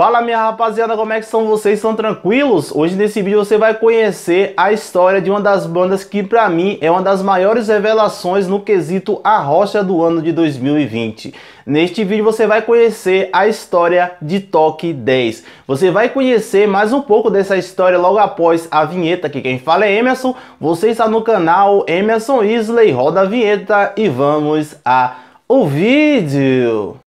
Fala minha rapaziada, como é que são vocês? São tranquilos? Hoje nesse vídeo você vai conhecer a história de uma das bandas que para mim é uma das maiores revelações no quesito a rocha do ano de 2020. Neste vídeo você vai conhecer a história de Toque 10. Você vai conhecer mais um pouco dessa história logo após a vinheta, que quem fala é Emerson. Você está no canal Emerson Isley, roda a vinheta e vamos a o vídeo.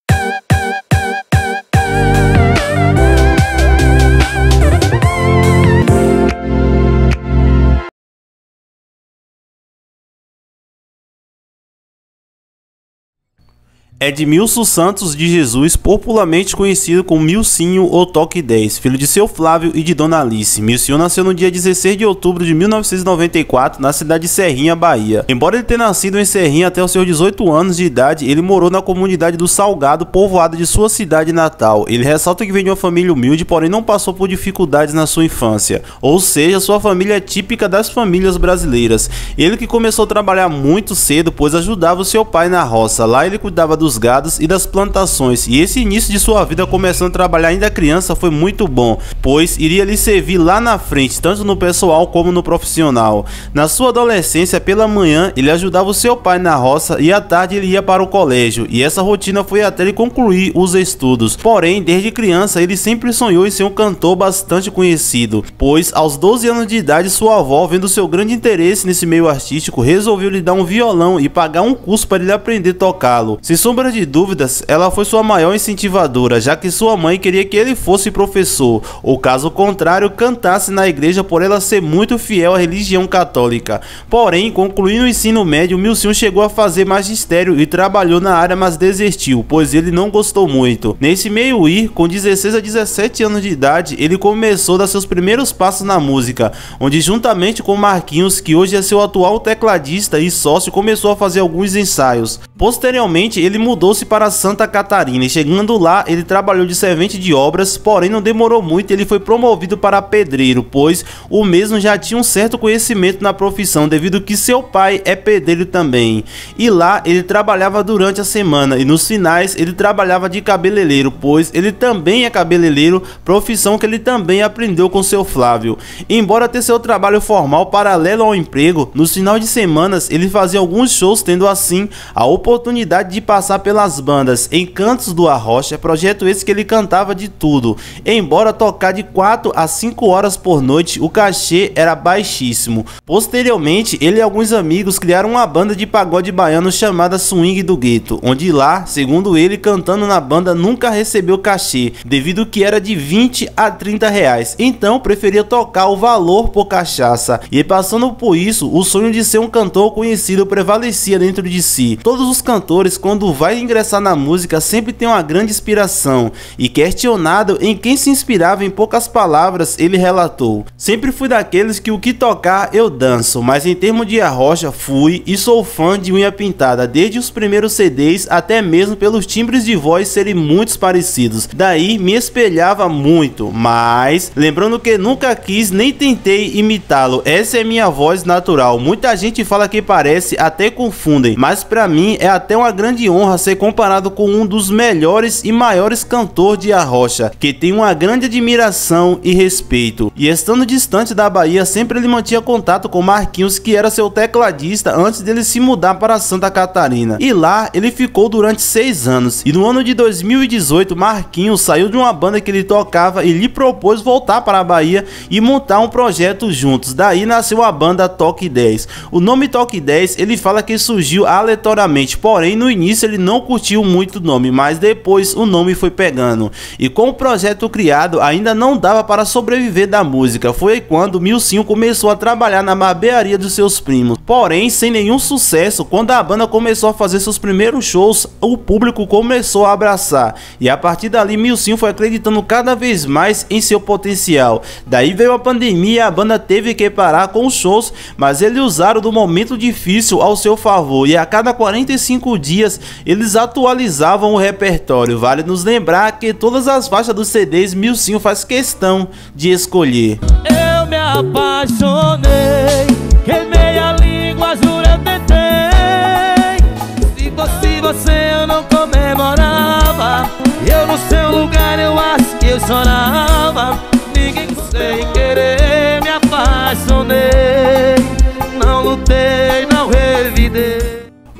Edmilson Santos de Jesus, popularmente conhecido como Milcinho ou Toque 10, filho de seu Flávio e de Dona Alice. Milcinho nasceu no dia 16 de outubro de 1994 na cidade de Serrinha, Bahia. Embora ele tenha nascido em Serrinha até os seus 18 anos de idade, ele morou na comunidade do Salgado, povoada de sua cidade natal. Ele ressalta que vem de uma família humilde, porém não passou por dificuldades na sua infância, ou seja, sua família é típica das famílias brasileiras. Ele que começou a trabalhar muito cedo, pois ajudava o seu pai na roça. Lá ele cuidava dos dos gados e das plantações, e esse início de sua vida começando a trabalhar ainda criança foi muito bom, pois iria lhe servir lá na frente, tanto no pessoal como no profissional. Na sua adolescência, pela manhã, ele ajudava o seu pai na roça e à tarde ele ia para o colégio, e essa rotina foi até ele concluir os estudos. Porém, desde criança, ele sempre sonhou em ser um cantor bastante conhecido, pois aos 12 anos de idade, sua avó, vendo seu grande interesse nesse meio artístico, resolveu lhe dar um violão e pagar um curso para ele aprender a tocá-lo. Se sombra de dúvidas, ela foi sua maior incentivadora, já que sua mãe queria que ele fosse professor, ou caso contrário, cantasse na igreja por ela ser muito fiel à religião católica. Porém, concluindo o ensino médio, Milcion chegou a fazer magistério e trabalhou na área, mas desistiu, pois ele não gostou muito. Nesse meio ir, com 16 a 17 anos de idade, ele começou a dar seus primeiros passos na música, onde juntamente com Marquinhos, que hoje é seu atual tecladista e sócio, começou a fazer alguns ensaios. Posteriormente, ele mudou-se para Santa Catarina e chegando lá ele trabalhou de servente de obras, porém não demorou muito e ele foi promovido para pedreiro, pois o mesmo já tinha um certo conhecimento na profissão devido que seu pai é pedreiro também. E lá ele trabalhava durante a semana e nos finais ele trabalhava de cabeleireiro, pois ele também é cabeleireiro, profissão que ele também aprendeu com seu Flávio. Embora ter seu trabalho formal paralelo ao emprego, nos finais de semanas ele fazia alguns shows tendo assim a oportunidade de passar passar pelas bandas Encantos do Arrocha, projeto esse que ele cantava de tudo. Embora tocar de 4 a 5 horas por noite, o cachê era baixíssimo. Posteriormente, ele e alguns amigos criaram uma banda de pagode baiano chamada Swing do Gueto, onde lá, segundo ele, cantando na banda nunca recebeu cachê, devido que era de 20 a 30 reais. Então, preferia tocar o valor por cachaça. E passando por isso, o sonho de ser um cantor conhecido prevalecia dentro de si. Todos os cantores, quando vai ingressar na música sempre tem uma grande inspiração, e questionado em quem se inspirava em poucas palavras, ele relatou: Sempre fui daqueles que o que tocar eu danço, mas em termos de arrocha, fui e sou fã de unha pintada, desde os primeiros CDs até mesmo pelos timbres de voz serem muitos parecidos. Daí me espelhava muito, mas lembrando que nunca quis nem tentei imitá-lo. Essa é minha voz natural. Muita gente fala que parece, até confundem, mas para mim é até uma grande honra honra ser comparado com um dos melhores e maiores cantores de Arrocha, que tem uma grande admiração e respeito. E estando distante da Bahia, sempre ele mantinha contato com Marquinhos, que era seu tecladista antes dele se mudar para Santa Catarina. E lá ele ficou durante seis anos. E no ano de 2018, Marquinhos saiu de uma banda que ele tocava e lhe propôs voltar para a Bahia e montar um projeto juntos. Daí nasceu a banda Toque 10. O nome Toque 10 ele fala que surgiu aleatoriamente, porém no início ele não curtiu muito o nome, mas depois o nome foi pegando. E com o projeto criado, ainda não dava para sobreviver da música. Foi quando Milcinho começou a trabalhar na barbearia dos seus primos. Porém, sem nenhum sucesso, quando a banda começou a fazer seus primeiros shows, o público começou a abraçar. E a partir dali, Milcinho foi acreditando cada vez mais em seu potencial. Daí veio a pandemia e a banda teve que parar com os shows, mas eles usaram do momento difícil ao seu favor. E a cada 45 dias, eles atualizavam o repertório. Vale nos lembrar que todas as faixas dos CDs Milcinho faz questão de escolher. Eu me apaixonei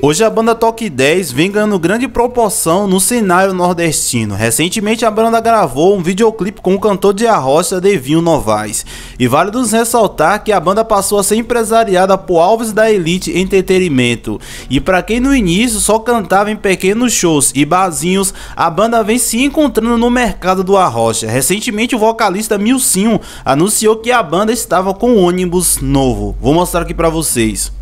Hoje a banda Toque 10 vem ganhando grande proporção no cenário nordestino. Recentemente a banda gravou um videoclipe com o cantor de arrocha Devinho Novaes. E vale nos ressaltar que a banda passou a ser empresariada por Alves da Elite Entretenimento. E para quem no início só cantava em pequenos shows e barzinhos, a banda vem se encontrando no mercado do arrocha. Recentemente o vocalista Milcinho anunciou que a banda estava com um ônibus novo. Vou mostrar aqui para vocês.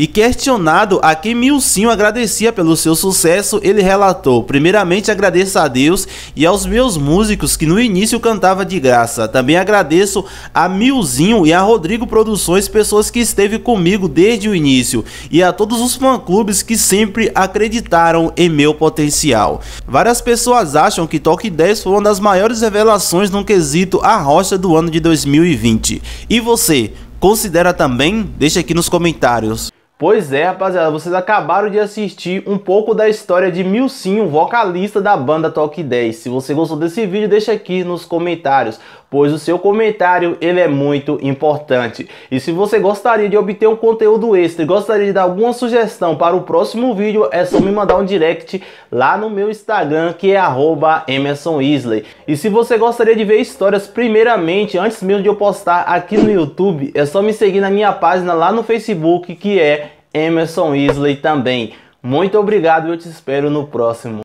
E questionado a quem Milcinho agradecia pelo seu sucesso, ele relatou: Primeiramente agradeço a Deus e aos meus músicos que no início cantava de graça. Também agradeço a Milzinho e a Rodrigo Produções, pessoas que esteve comigo desde o início, e a todos os fã-clubes que sempre acreditaram em meu potencial. Várias pessoas acham que Toque 10 foi uma das maiores revelações no quesito a rocha do ano de 2020. E você, considera também? Deixa aqui nos comentários. Pois é, rapaziada, vocês acabaram de assistir um pouco da história de Milcinho, vocalista da banda Talk 10. Se você gostou desse vídeo, deixa aqui nos comentários, pois o seu comentário ele é muito importante. E se você gostaria de obter um conteúdo extra e gostaria de dar alguma sugestão para o próximo vídeo, é só me mandar um direct lá no meu Instagram, que é @emerson_isley. E se você gostaria de ver histórias primeiramente, antes mesmo de eu postar aqui no YouTube, é só me seguir na minha página lá no Facebook, que é Emerson Isley também. Muito obrigado e eu te espero no próximo.